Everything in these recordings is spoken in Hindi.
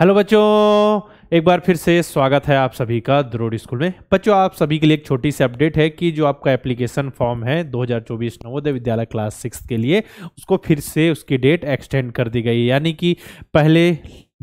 हेलो बच्चों एक बार फिर से स्वागत है आप सभी का द्रोड स्कूल में बच्चों आप सभी के लिए एक छोटी सी अपडेट है कि जो आपका एप्लीकेशन फॉर्म है 2024 नवोदय विद्यालय क्लास सिक्स के लिए उसको फिर से उसकी डेट एक्सटेंड कर दी गई यानी कि पहले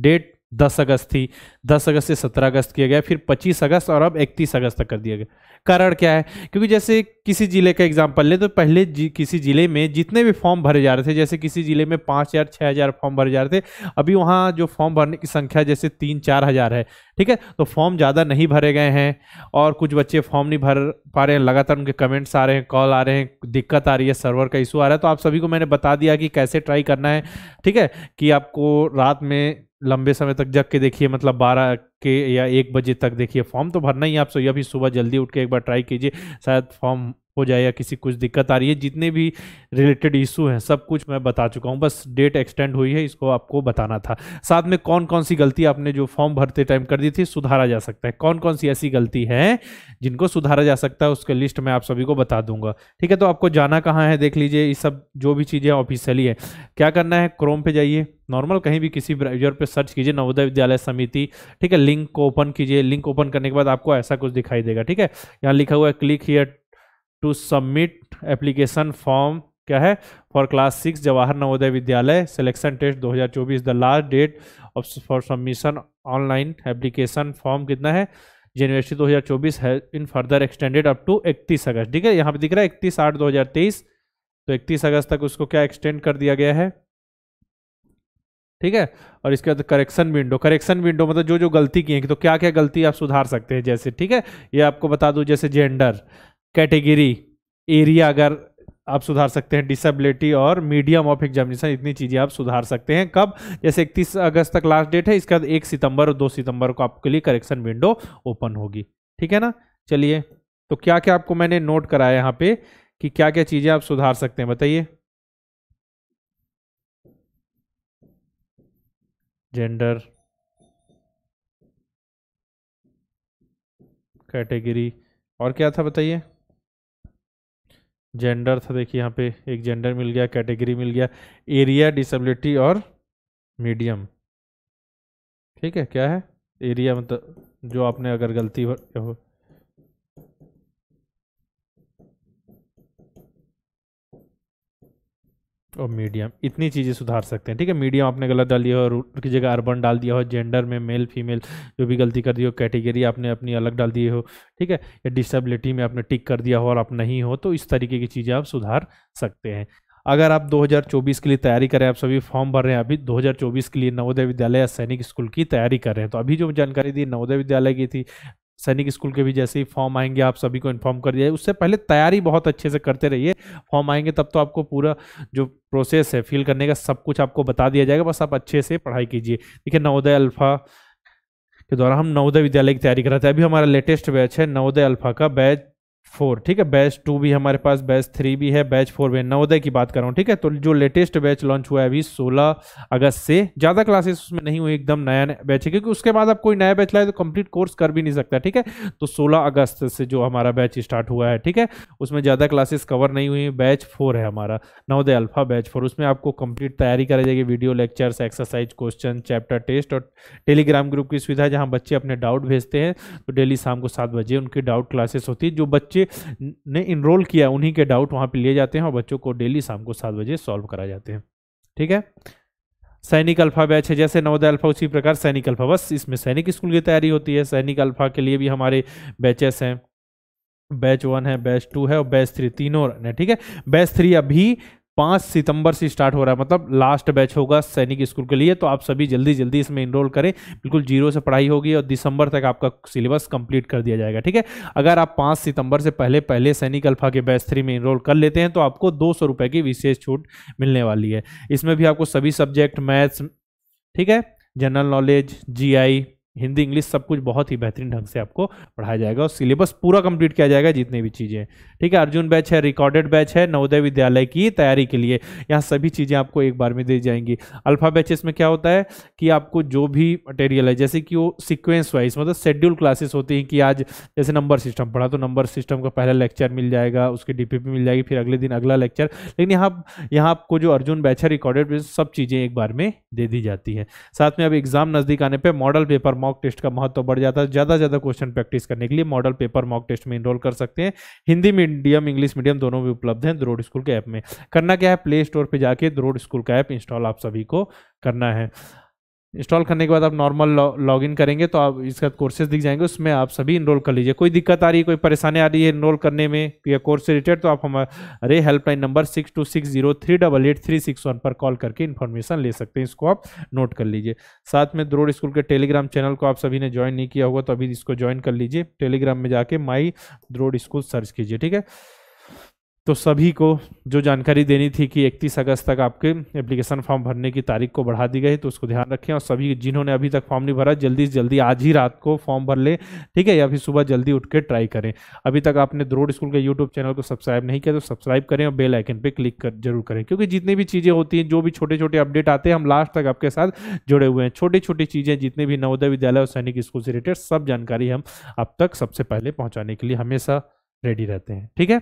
डेट 10 अगस्त थी 10 अगस्त से 17 अगस्त किया गया फिर 25 अगस्त और अब 31 अगस्त तक कर दिया गया कारण क्या है क्योंकि जैसे किसी ज़िले का एग्जाम्पल ले तो पहले जी, किसी ज़िले में जितने भी फॉर्म भरे जा रहे थे जैसे किसी ज़िले में पाँच हज़ार छः हज़ार फॉर्म भरे जा रहे थे अभी वहाँ जो फॉर्म भरने की संख्या जैसे तीन चार हज़ार है ठीक है तो फॉर्म ज़्यादा नहीं भरे गए हैं और कुछ बच्चे फॉर्म नहीं भर पा रहे हैं लगातार उनके कमेंट्स आ रहे हैं कॉल आ रहे हैं दिक्कत आ रही है सर्वर का इशू आ रहा है तो आप सभी को मैंने बता दिया कि कैसे ट्राई करना है ठीक है कि आपको रात में लंबे समय तक जग के देखिए मतलब बारह के या एक बजे तक देखिए फॉर्म तो भरना ही आप सो अभी सुबह जल्दी उठ के एक बार ट्राई कीजिए शायद फॉर्म हो जाए या किसी कुछ दिक्कत आ रही है जितने भी रिलेटेड इशू हैं सब कुछ मैं बता चुका हूँ बस डेट एक्सटेंड हुई है इसको आपको बताना था साथ में कौन कौन सी गलती आपने जो फॉर्म भरते टाइम कर दी थी सुधारा जा सकता है कौन कौन सी ऐसी गलती है जिनको सुधारा जा सकता है उसके लिस्ट मैं आप सभी को बता दूंगा ठीक है तो आपको जाना कहाँ है देख लीजिए ये सब जो भी चीज़ें ऑफिशियली है क्या करना है क्रोम पर जाइए नॉर्मल कहीं भी किसी ब्राउजर पे सर्च कीजिए नवोदय विद्यालय समिति ठीक है लिंक को ओपन कीजिए लिंक ओपन करने के बाद आपको ऐसा कुछ दिखाई देगा ठीक है यहाँ लिखा हुआ है click here to submit application form क्या है for class six Jawahar Navodaya Vidyalaya selection test 2024 the last date of for submission online application form कितना है जनवरी 2024 है in further extended up to 31 अगस्त ठीक है यहाँ पे दिख रहा है 31 आठ 2023 तो 31 अगस्त तक उसको क्या एक्सटेंड कर दिया गया है ठीक है और इसके बाद करेक्शन विंडो करेक्शन विंडो मतलब जो जो गलती की है तो क्या क्या गलती आप सुधार सकते हैं जैसे ठीक है ये आपको बता दूं जैसे जेंडर कैटेगरी एरिया अगर आप सुधार सकते हैं डिसेबिलिटी और मीडियम ऑफ एग्जामिनेशन इतनी चीज़ें आप सुधार सकते हैं कब जैसे इकतीस अगस्त तक लास्ट डेट है इसके बाद एक सितंबर और दो सितंबर को आपके लिए करेक्शन विंडो ओपन होगी ठीक है ना चलिए तो क्या क्या आपको मैंने नोट कराया यहाँ पे कि क्या क्या चीज़ें आप सुधार सकते हैं बताइए जेंडर कैटेगरी और क्या था बताइए जेंडर था देखिए यहाँ पे एक जेंडर मिल गया कैटेगरी मिल गया एरिया डिसेबिलिटी और मीडियम ठीक है क्या है एरिया मतलब जो आपने अगर गलती हो और मीडियम इतनी चीज़ें सुधार सकते हैं ठीक है मीडियम आपने गलत डाल दिया हो रूट की जगह अर्बन डाल दिया हो जेंडर में मेल फीमेल जो भी गलती कर दी हो कैटेगरी आपने अपनी अलग डाल दी हो ठीक है या डिसेबिलिटी में आपने टिक कर दिया हो और आप नहीं हो तो इस तरीके की चीज़ें आप सुधार सकते हैं अगर आप 2024 के लिए तैयारी करें आप सभी फॉर्म भर रहे हैं अभी 2024 के लिए नवोदय विद्यालय या सैनिक स्कूल की तैयारी कर रहे हैं तो अभी जो जानकारी दी नवोदय विद्यालय की थी सैनिक स्कूल के भी जैसे ही फॉर्म आएंगे आप सभी को इन्फॉर्म कर दिया उससे पहले तैयारी बहुत अच्छे से करते रहिए फॉर्म आएंगे तब तो आपको पूरा जो प्रोसेस है फिल करने का सब कुछ आपको बता दिया जाएगा बस आप अच्छे से पढ़ाई कीजिए देखिए नवोदय अल्फ़ा के द्वारा हम नवोदय विद्यालय की तैयारी कराते हैं अभी हमारा लेटेस्ट बैच है नवोदय अल्फ़ा का बैच फोर ठीक है बैच टू भी हमारे पास बैच थ्री भी है बैच फोर भी नवोदय की बात कर रहा हूँ ठीक है तो जो लेटेस्ट बैच लॉन्च हुआ है अभी सोलह अगस्त से ज़्यादा क्लासेस उसमें नहीं हुई एकदम नया बैच है क्योंकि उसके बाद आप कोई नया बैच लाए तो कंप्लीट कोर्स कर भी नहीं सकता ठीक है तो सोलह अगस्त से जो हमारा बैच स्टार्ट हुआ है ठीक है उसमें ज़्यादा क्लासेस कवर नहीं हुई बैच फोर है हमारा नवोदय अल्फा बैच फोर उसमें आपको कंप्लीट तैयारी कराई जाएगी video lectures exercise question chapter test और टेलीग्राम ग्रुप की सुविधा जहाँ बच्चे अपने डाउट भेजते हैं तो डेली शाम को सात बजे उनकी डाउट क्लासेस होती है जो बच्चे ने इनरोल किया उन्हीं के डाउट वहाँ पर लिए जाते हैं और बच्चों को डेली शाम को सात बजे सॉल्व करा जाते हैं ठीक है सैनिक अल्फा बैच है जैसे नवोदय अल्फा उसी प्रकार सैनिक अल्फा बस इसमें सैनिक स्कूल की तैयारी होती है सैनिक अल्फा के लिए भी हमारे बैचेस हैं बैच वन है बैच टू है और बैच थ्री तीनों ठीक है बैच थ्री अभी पाँच सितंबर से स्टार्ट हो रहा है मतलब लास्ट बैच होगा सैनिक स्कूल के लिए तो आप सभी जल्दी जल्दी इसमें इनरोल करें बिल्कुल जीरो से पढ़ाई होगी और दिसंबर तक आपका सिलेबस कंप्लीट कर दिया जाएगा ठीक है अगर आप पाँच सितंबर से पहले पहले सैनिक अल्फा के बैच थ्री में इनरोल कर लेते हैं तो आपको दो सौ की विशेष छूट मिलने वाली है इसमें भी आपको सभी सब्जेक्ट मैथ्स ठीक है जनरल नॉलेज जी हिंदी इंग्लिश सब कुछ बहुत ही बेहतरीन ढंग से आपको पढ़ाया जाएगा और सिलेबस पूरा कंप्लीट किया जाएगा जितनी भी चीज़ें ठीक है अर्जुन बैच है रिकॉर्डेड बैच है नवोदय विद्यालय की तैयारी के लिए यहाँ सभी चीज़ें आपको एक बार में दी जाएंगी अल्फा बैचेस में क्या होता है कि आपको जो भी मटेरियल है जैसे कि वो सिक्वेंस वाइज मतलब शेड्यूल क्लासेस होती हैं कि आज जैसे नंबर सिस्टम पढ़ा तो नंबर सिस्टम का पहला लेक्चर मिल जाएगा उसके डी मिल जाएगी फिर अगले दिन अगला लेक्चर लेकिन यहाँ यहाँ आपको जो अर्जुन बैच है रिकॉर्डेड सब चीज़ें एक बार में दे दी जाती हैं साथ में अब एग्जाम नज़दीक आने पर मॉडल पेपर मॉक टेस्ट का महत्व तो बढ़ जाता है ज़्यादा ज़्यादा क्वेश्चन प्रैक्टिस करने के लिए मॉडल पेपर मॉक टेस्ट में इनरोल कर सकते हैं हिंदी मीडियम इंग्लिश मीडियम दोनों भी उपलब्ध हैं द्रोड स्कूल के ऐप में करना क्या है प्ले स्टोर पर जाके द्रोड स्कूल का ऐप इंस्टॉल आप सभी को करना है इंस्टॉल करने के बाद आप नॉर्मल लॉग इन करेंगे तो आप इसके बाद कोर्सेज दिख जाएंगे उसमें आप सभी इनरोल कर लीजिए कोई दिक्कत आ रही है कोई परेशानी आ रही है इनरोल करने में या कोर्स से रिलेटेड तो आप हमारे helpline number six two six zero three double eight three six one पर कॉल करके इन्फॉर्मेशन ले सकते हैं इसको आप नोट कर लीजिए साथ में द्रोड स्कूल के टेलीग्राम चैनल को आप सभी ने ज्वाइन नहीं किया होगा तो अभी इसको ज्वाइन कर लीजिए टेलीग्राम में जाके माई द्रोड स्कूल सर्च कीजिए ठीक है तो सभी को जो जानकारी देनी थी कि 31 अगस्त तक आपके एप्लीकेशन फॉर्म भरने की तारीख को बढ़ा दी गई तो उसको ध्यान रखें और सभी जिन्होंने अभी तक फॉर्म नहीं भरा जल्दी से जल्दी आज ही रात को फॉर्म भर लें ठीक है या फिर सुबह जल्दी उठ के ट्राई करें अभी तक आपने द्रोड स्कूल के यूट्यूब चैनल को सब्सक्राइब नहीं किया तो सब्सक्राइब करें और बेल आइकन पर क्लिक कर जरूर करें क्योंकि जितनी भी चीज़ें होती हैं जो भी छोटे छोटे अपडेट आते हैं हम लास्ट तक आपके साथ जुड़े हुए हैं छोटी छोटी चीज़ें जितने भी नवोदय विद्यालय और सैनिक स्कूल से रिलेटेड सब जानकारी हम आप तक सबसे पहले पहुँचाने के लिए हमेशा रेडी रहते हैं ठीक है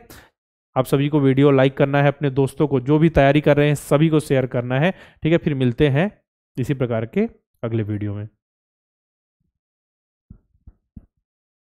आप सभी को वीडियो लाइक करना है अपने दोस्तों को जो भी तैयारी कर रहे हैं सभी को शेयर करना है ठीक है फिर मिलते हैं इसी प्रकार के अगले वीडियो में